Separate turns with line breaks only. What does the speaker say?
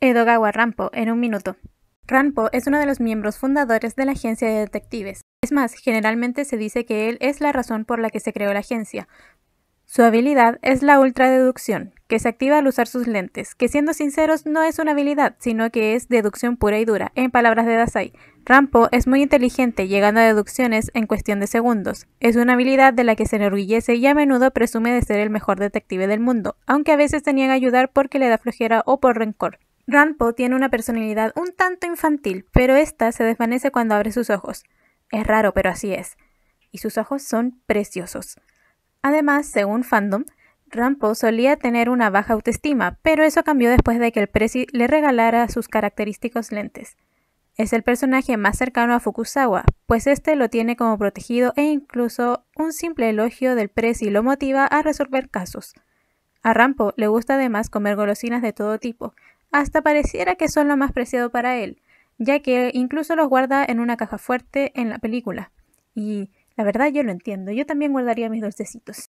Edogawa Rampo en un minuto. Rampo es uno de los miembros fundadores de la agencia de
detectives. Es más, generalmente se dice que él es la razón por la que se creó la agencia. Su habilidad es la ultradeducción, que se activa al usar sus lentes, que siendo sinceros no es una habilidad, sino que es deducción pura y dura, en palabras de Dasai. Rampo es muy inteligente, llegando a deducciones en cuestión de segundos. Es una habilidad de la que se enorgullece y a menudo presume de ser el mejor detective del mundo, aunque a veces tenía que ayudar porque le da flojera o por rencor. Rampo tiene una personalidad un tanto infantil, pero esta se desvanece cuando abre sus ojos. Es raro, pero así es. Y sus ojos son preciosos. Además, según fandom, Rampo solía tener una baja autoestima, pero eso cambió después de que el Prezi le regalara sus característicos lentes. Es el personaje más cercano a Fukusawa, pues este lo tiene como protegido e incluso un simple elogio del Prezi lo motiva a resolver casos. A Rampo le gusta además comer golosinas de todo tipo, hasta pareciera que son lo más preciado para él, ya que incluso los guarda en una caja fuerte en
la película. Y la verdad yo lo entiendo, yo también guardaría mis dulcecitos.